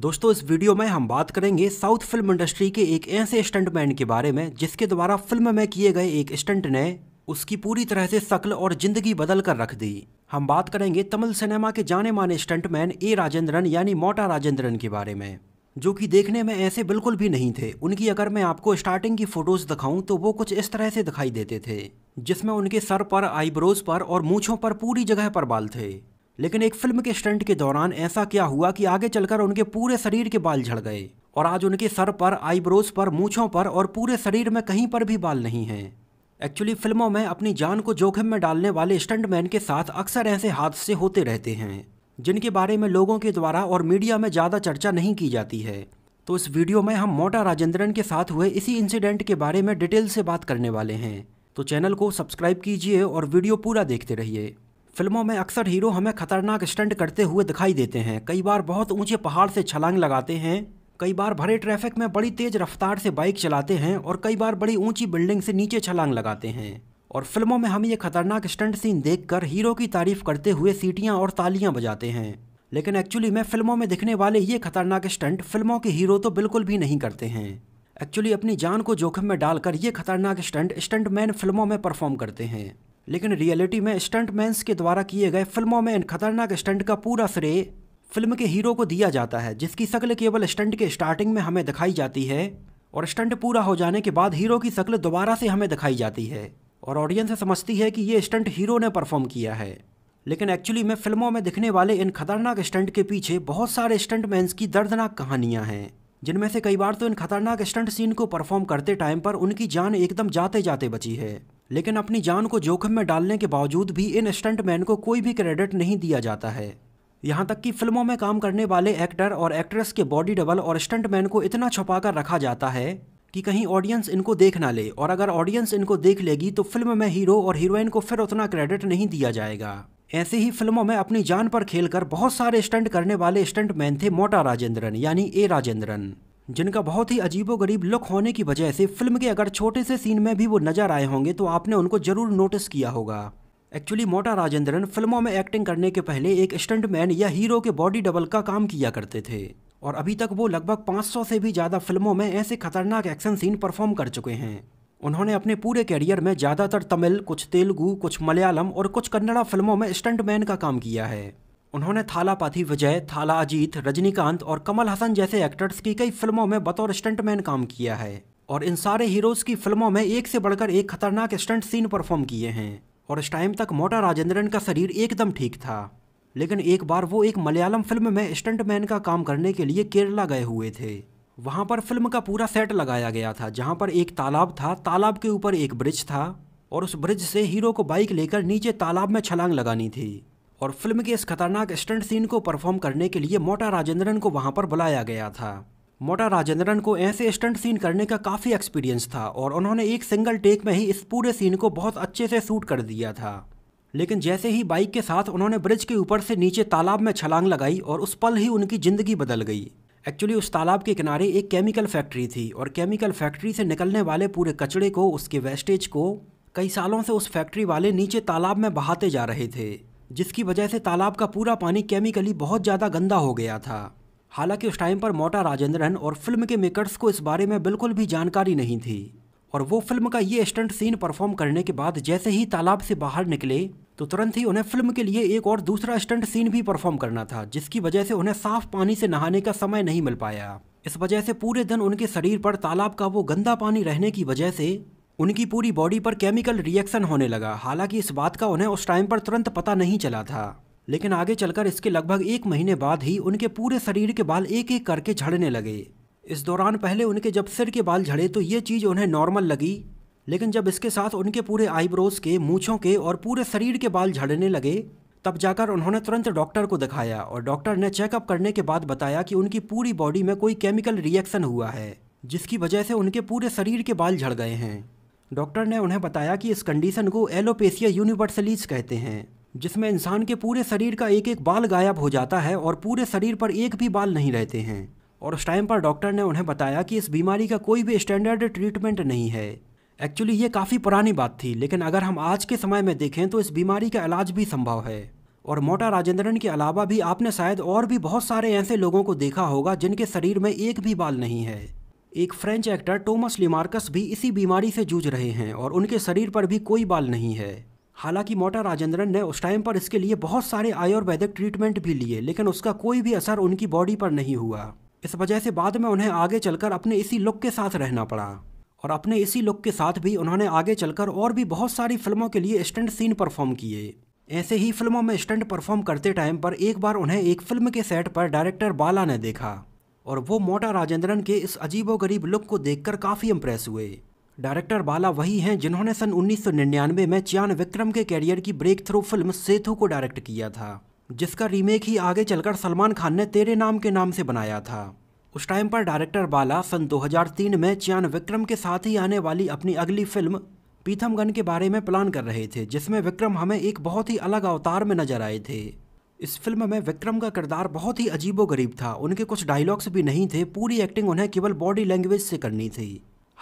दोस्तों इस वीडियो में हम बात करेंगे साउथ फिल्म इंडस्ट्री के एक ऐसे स्टंटमैन के बारे में जिसके द्वारा फिल्म में किए गए एक स्टंट ने उसकी पूरी तरह से शक्ल और जिंदगी बदल कर रख दी हम बात करेंगे तमिल सिनेमा के जाने माने स्टंटमैन ए राजेंद्रन यानी मोटा राजेंद्रन के बारे में जो कि देखने में ऐसे बिल्कुल भी नहीं थे उनकी अगर मैं आपको स्टार्टिंग की फोटोज दिखाऊं तो वो कुछ इस तरह से दिखाई देते थे जिसमें उनके सर पर आईब्रोज पर और मूछों पर पूरी जगह पर बाल थे लेकिन एक फिल्म के स्टंट के दौरान ऐसा क्या हुआ कि आगे चलकर उनके पूरे शरीर के बाल झड़ गए और आज उनके सर पर आईब्रोज पर मूछों पर और पूरे शरीर में कहीं पर भी बाल नहीं हैं एक्चुअली फिल्मों में अपनी जान को जोखिम में डालने वाले स्टंटमैन के साथ अक्सर ऐसे हादसे होते रहते हैं जिनके बारे में लोगों के द्वारा और मीडिया में ज़्यादा चर्चा नहीं की जाती है तो इस वीडियो में हम मोटा राजेंद्रन के साथ हुए इसी इंसिडेंट के बारे में डिटेल से बात करने वाले हैं तो चैनल को सब्सक्राइब कीजिए और वीडियो पूरा देखते रहिए फिल्मों में अक्सर हीरो हमें खतरनाक स्टंट करते हुए दिखाई देते हैं कई बार बहुत ऊंचे पहाड़ से छलांग लगाते हैं कई बार भरे ट्रैफिक में बड़ी तेज रफ्तार से बाइक चलाते हैं और कई बार बड़ी ऊंची बिल्डिंग से नीचे छलांग लगाते हैं और फिल्मों में हम ये खतरनाक स्टंट सीन देखकर हीरो की तारीफ करते हुए सीटियाँ और तालियाँ बजाते हैं लेकिन एक्चुअली में फिल्मों में दिखने वाले ये खतरनाक स्टंट फिल्मों के हीरो तो बिल्कुल भी नहीं करते हैं एक्चुअली अपनी जान को जोखिम में डालकर ये खतरनाक स्टंट मैन फिल्मों में परफॉर्म करते हैं लेकिन रियलिटी में स्टंटमैन्स के द्वारा किए गए फिल्मों में इन खतरनाक स्टंट का पूरा श्रेय फिल्म के हीरो को दिया जाता है जिसकी शक्ल केवल स्टंट के स्टार्टिंग में हमें दिखाई जाती है और स्टंट पूरा हो जाने के बाद हीरो की शक्ल दोबारा से हमें दिखाई जाती है और ऑडियंस समझती है कि ये स्टंट हीरो ने परफॉर्म किया है लेकिन एक्चुअली में फिल्मों में दिखने वाले इन खतरनाक स्टंट के पीछे बहुत सारे स्टंटमैन्स की दर्दनाक कहानियां हैं जिनमें से कई बार तो इन खतरनाक स्टंट सीन को परफॉर्म करते टाइम पर उनकी जान एकदम जाते जाते बची है लेकिन अपनी जान को जोखिम में डालने के बावजूद भी इन स्टंटमैन को कोई भी क्रेडिट नहीं दिया जाता है यहाँ तक कि फिल्मों में काम करने वाले एक्टर और एक्ट्रेस के बॉडी डबल और स्टंटमैन को इतना छुपा कर रखा जाता है कि कहीं ऑडियंस इनको देख ना ले और अगर ऑडियंस इनको देख लेगी तो फिल्म में हीरो और हीरोइन को फिर उतना क्रेडिट नहीं दिया जाएगा ऐसे ही फिल्मों में अपनी जान पर खेलकर बहुत सारे स्टंट करने वाले स्टंटमैन थे मोटा राजेंद्रन यानी ए राजेंद्रन जिनका बहुत ही अजीबोगरीब लुक होने की वजह से फिल्म के अगर छोटे से सीन में भी वो नजर आए होंगे तो आपने उनको जरूर नोटिस किया होगा एक्चुअली मोटा राजेंद्रन फिल्मों में एक्टिंग करने के पहले एक स्टंटमैन या हीरो के बॉडी डबल का काम किया करते थे और अभी तक वो लगभग 500 से भी ज़्यादा फिल्मों में ऐसे खतरनाक एक्शन सीन परफॉर्म कर चुके हैं उन्होंने अपने पूरे कैरियर में ज़्यादातर तमिल कुछ तेलुगू कुछ मलयालम और कुछ कन्नड़ा फिल्मों में स्टंटमैन का काम किया है उन्होंने थालापाथी विजय थाला अजीत रजनीकांत और कमल हसन जैसे एक्टर्स की कई फिल्मों में बतौर स्टंटमैन काम किया है और इन सारे हीरोज़ की फिल्मों में एक से बढ़कर एक खतरनाक स्टंट सीन परफॉर्म किए हैं और इस टाइम तक मोटा राजेंद्रन का शरीर एकदम ठीक था लेकिन एक बार वो एक मलयालम फिल्म में स्टंटमैन का काम करने के लिए केरला गए हुए थे वहाँ पर फिल्म का पूरा सेट लगाया गया था जहाँ पर एक तालाब था तालाब के ऊपर एक ब्रिज था और उस ब्रिज से हीरो को बाइक लेकर नीचे तालाब में छलांग लगानी थी और फिल्म के इस खतरनाक स्टंट सीन को परफॉर्म करने के लिए मोटा राजेंद्रन को वहाँ पर बुलाया गया था मोटा राजेंद्रन को ऐसे स्टंट सीन करने का काफ़ी एक्सपीरियंस था और उन्होंने एक सिंगल टेक में ही इस पूरे सीन को बहुत अच्छे से सूट कर दिया था लेकिन जैसे ही बाइक के साथ उन्होंने ब्रिज के ऊपर से नीचे तालाब में छलांग लगाई और उस पल ही उनकी ज़िंदगी बदल गई एक्चुअली उस तालाब के किनारे एक केमिकल फैक्ट्री थी और केमिकल फैक्ट्री से निकलने वाले पूरे कचड़े को उसके वेस्टेज को कई सालों से उस फैक्ट्री वाले नीचे तालाब में बहाते जा रहे थे जिसकी वजह से तालाब का पूरा पानी केमिकली बहुत ज़्यादा गंदा हो गया था हालांकि उस टाइम पर मोटा राजेंद्रन और फिल्म के मेकर्स को इस बारे में बिल्कुल भी जानकारी नहीं थी और वो फिल्म का ये स्टंट सीन परफॉर्म करने के बाद जैसे ही तालाब से बाहर निकले तो तुरंत ही उन्हें फिल्म के लिए एक और दूसरा स्टंट सीन भी परफॉर्म करना था जिसकी वजह से उन्हें साफ पानी से नहाने का समय नहीं मिल पाया इस वजह से पूरे दिन उनके शरीर पर तालाब का वो गंदा पानी रहने की वजह से उनकी पूरी बॉडी पर केमिकल रिएक्शन होने लगा हालांकि इस बात का उन्हें उस टाइम पर तुरंत पता नहीं चला था लेकिन आगे चलकर इसके लगभग एक महीने बाद ही उनके पूरे शरीर के बाल एक एक करके झड़ने लगे इस दौरान पहले उनके जब सिर के बाल झड़े तो ये चीज़ उन्हें नॉर्मल लगी लेकिन जब इसके साथ उनके पूरे आईब्रोज के मूछों के और पूरे शरीर के बाल झड़ने लगे तब जाकर उन्होंने तुरंत डॉक्टर को दिखाया और डॉक्टर ने चेकअप करने के बाद बताया कि उनकी पूरी बॉडी में कोई केमिकल रिएक्शन हुआ है जिसकी वजह से उनके पूरे शरीर के बाल झड़ गए हैं डॉक्टर ने उन्हें बताया कि इस कंडीशन को एलोपेसिया यूनिवर्सलीज कहते हैं जिसमें इंसान के पूरे शरीर का एक एक बाल गायब हो जाता है और पूरे शरीर पर एक भी बाल नहीं रहते हैं और उस टाइम पर डॉक्टर ने उन्हें बताया कि इस बीमारी का कोई भी स्टैंडर्ड ट्रीटमेंट नहीं है एक्चुअली ये काफ़ी पुरानी बात थी लेकिन अगर हम आज के समय में देखें तो इस बीमारी का इलाज भी संभव है और मोटा राजेंद्रन के अलावा भी आपने शायद और भी बहुत सारे ऐसे लोगों को देखा होगा जिनके शरीर में एक भी बाल नहीं है एक फ्रेंच एक्टर टोमस लिमार्कस भी इसी बीमारी से जूझ रहे हैं और उनके शरीर पर भी कोई बाल नहीं है हालांकि मोटा राजेंद्रन ने उस टाइम पर इसके लिए बहुत सारे आयुर्वेदिक ट्रीटमेंट भी लिए लेकिन उसका कोई भी असर उनकी बॉडी पर नहीं हुआ इस वजह से बाद में उन्हें आगे चलकर अपने इसी लुक के साथ रहना पड़ा और अपने इसी लुक के साथ भी उन्होंने आगे चलकर और भी बहुत सारी फिल्मों के लिए स्टंट सीन परफॉर्म किए ऐसे ही फिल्मों में स्टंट परफॉर्म करते टाइम पर एक बार उन्हें एक फिल्म के सेट पर डायरेक्टर बाला ने देखा और वो मोटा राजेंद्रन के इस अजीबोगरीब लुक को देखकर काफ़ी इम्प्रेस हुए डायरेक्टर बाला वही हैं जिन्होंने सन 1999 में चियान विक्रम के कैरियर की ब्रेक थ्रू फिल्म सेतु को डायरेक्ट किया था जिसका रीमेक ही आगे चलकर सलमान खान ने तेरे नाम के नाम से बनाया था उस टाइम पर डायरेक्टर बाला सन 2003 में चियान विक्रम के साथ ही आने वाली अपनी अगली फिल्म पीथमगन के बारे में प्लान कर रहे थे जिसमें विक्रम हमें एक बहुत ही अलग अवतार में नजर आए थे इस फिल्म में विक्रम का किरदार बहुत ही अजीबोगरीब था उनके कुछ डायलॉग्स भी नहीं थे पूरी एक्टिंग उन्हें केवल बॉडी लैंग्वेज से करनी थी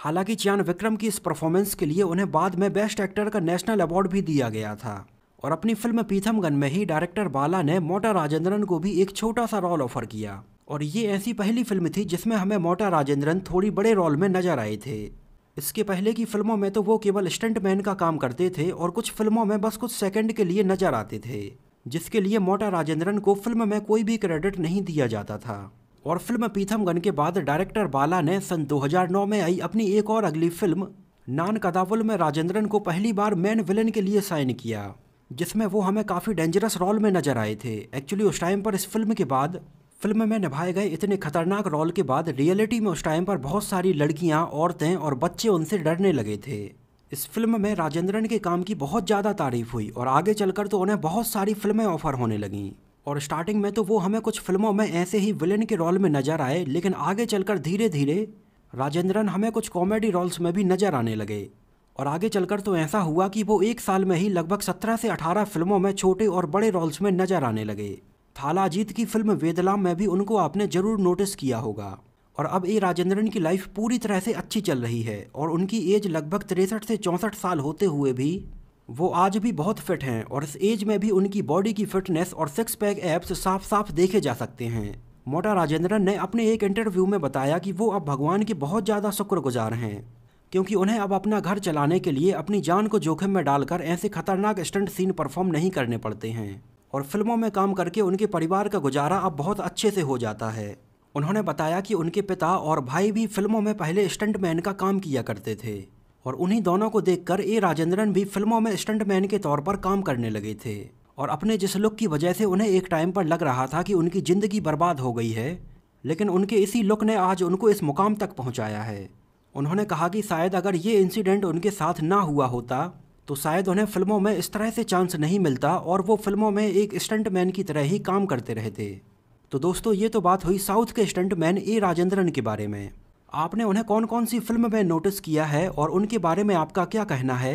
हालांकि चियान विक्रम की इस परफॉर्मेंस के लिए उन्हें बाद में बेस्ट एक्टर का नेशनल अवार्ड भी दिया गया था और अपनी फिल्म पीथमगन में ही डायरेक्टर बाला ने मोटा राजेंद्रन को भी एक छोटा सा रोल ऑफर किया और ये ऐसी पहली फिल्म थी जिसमें हमें मोटा राजेंद्रन थोड़ी बड़े रोल में नजर आए थे इसके पहले की फिल्मों में तो वो केवल स्टंटमैन का काम करते थे और कुछ फिल्मों में बस कुछ सेकेंड के लिए नजर आते थे जिसके लिए मोटा राजेंद्रन को फिल्म में कोई भी क्रेडिट नहीं दिया जाता था और फिल्म पीथमगन के बाद डायरेक्टर बाला ने सन 2009 में आई अपनी एक और अगली फिल्म नान कदावुल में राजेंद्रन को पहली बार मैन विलन के लिए साइन किया जिसमें वो हमें काफ़ी डेंजरस रोल में नजर आए थे एक्चुअली उस टाइम पर इस फिल्म के बाद फिल्म में निभाए गए इतने खतरनाक रोल के बाद रियलिटी में उस टाइम पर बहुत सारी लड़कियाँ औरतें और बच्चे उनसे डरने लगे थे इस फिल्म में राजेंद्रन के काम की बहुत ज़्यादा तारीफ हुई और आगे चलकर तो उन्हें बहुत सारी फिल्में ऑफर होने लगीं और स्टार्टिंग में तो वो हमें कुछ फिल्मों में ऐसे ही विलेन के रोल में नज़र आए लेकिन आगे चलकर धीरे धीरे राजेंद्रन हमें कुछ कॉमेडी रोल्स में भी नज़र आने लगे और आगे चलकर तो ऐसा हुआ कि वो एक साल में ही लगभग सत्रह से अठारह फिल्मों में छोटे और बड़े रोल्स में नज़र आने लगे थालाजीत की फिल्म वेदलाम में भी उनको आपने ज़रूर नोटिस किया होगा और अब ए राजेंद्रन की लाइफ पूरी तरह से अच्छी चल रही है और उनकी एज लगभग तिरसठ से चौंसठ साल होते हुए भी वो आज भी बहुत फिट हैं और इस एज में भी उनकी बॉडी की फिटनेस और सिक्स पैक एप्स साफ साफ देखे जा सकते हैं मोटा राजेंद्रन ने अपने एक इंटरव्यू में बताया कि वो अब भगवान के बहुत ज़्यादा शुक्रगुजार हैं क्योंकि उन्हें अब अपना घर चलाने के लिए अपनी जान को जोखिम में डालकर ऐसे खतरनाक स्टंट सीन परफॉर्म नहीं करने पड़ते हैं और फिल्मों में काम करके उनके परिवार का गुजारा अब बहुत अच्छे से हो जाता है उन्होंने बताया कि उनके पिता और भाई भी फिल्मों में पहले स्टंटमैन का काम किया करते थे और उन्हीं दोनों को देखकर ए राजेंद्रन भी फिल्मों में स्टंटमैन के तौर पर काम करने लगे थे और अपने जिस लुक की वजह से उन्हें एक टाइम पर लग रहा था कि उनकी ज़िंदगी बर्बाद हो गई है लेकिन उनके इसी लुक ने आज उनको इस मुकाम तक पहुँचाया है उन्होंने कहा कि शायद अगर ये इंसिडेंट उनके साथ ना हुआ होता तो शायद उन्हें फिल्मों में इस तरह से चांस नहीं मिलता और वो फिल्मों में एक स्टंटमैन की तरह ही काम करते रहते तो दोस्तों ये तो बात हुई साउथ के स्टंट मैन ए राजेंद्रन के बारे में आपने उन्हें कौन कौन सी फिल्म में नोटिस किया है और उनके बारे में आपका क्या कहना है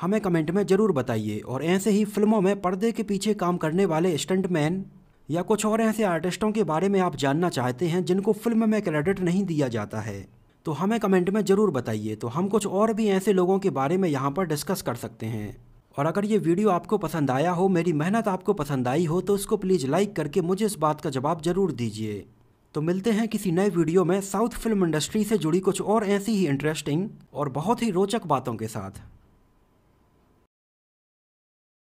हमें कमेंट में ज़रूर बताइए और ऐसे ही फिल्मों में पर्दे के पीछे काम करने वाले स्टंटमैन या कुछ और ऐसे आर्टिस्टों के बारे में आप जानना चाहते हैं जिनको फिल्म में क्रेडिट नहीं दिया जाता है तो हमें कमेंट में ज़रूर बताइए तो हम कुछ और भी ऐसे लोगों के बारे में यहाँ पर डिस्कस कर सकते हैं और अगर ये वीडियो आपको पसंद आया हो मेरी मेहनत आपको पसंद आई हो तो उसको प्लीज़ लाइक करके मुझे इस बात का जवाब ज़रूर दीजिए तो मिलते हैं किसी नए वीडियो में साउथ फिल्म इंडस्ट्री से जुड़ी कुछ और ऐसी ही इंटरेस्टिंग और बहुत ही रोचक बातों के साथ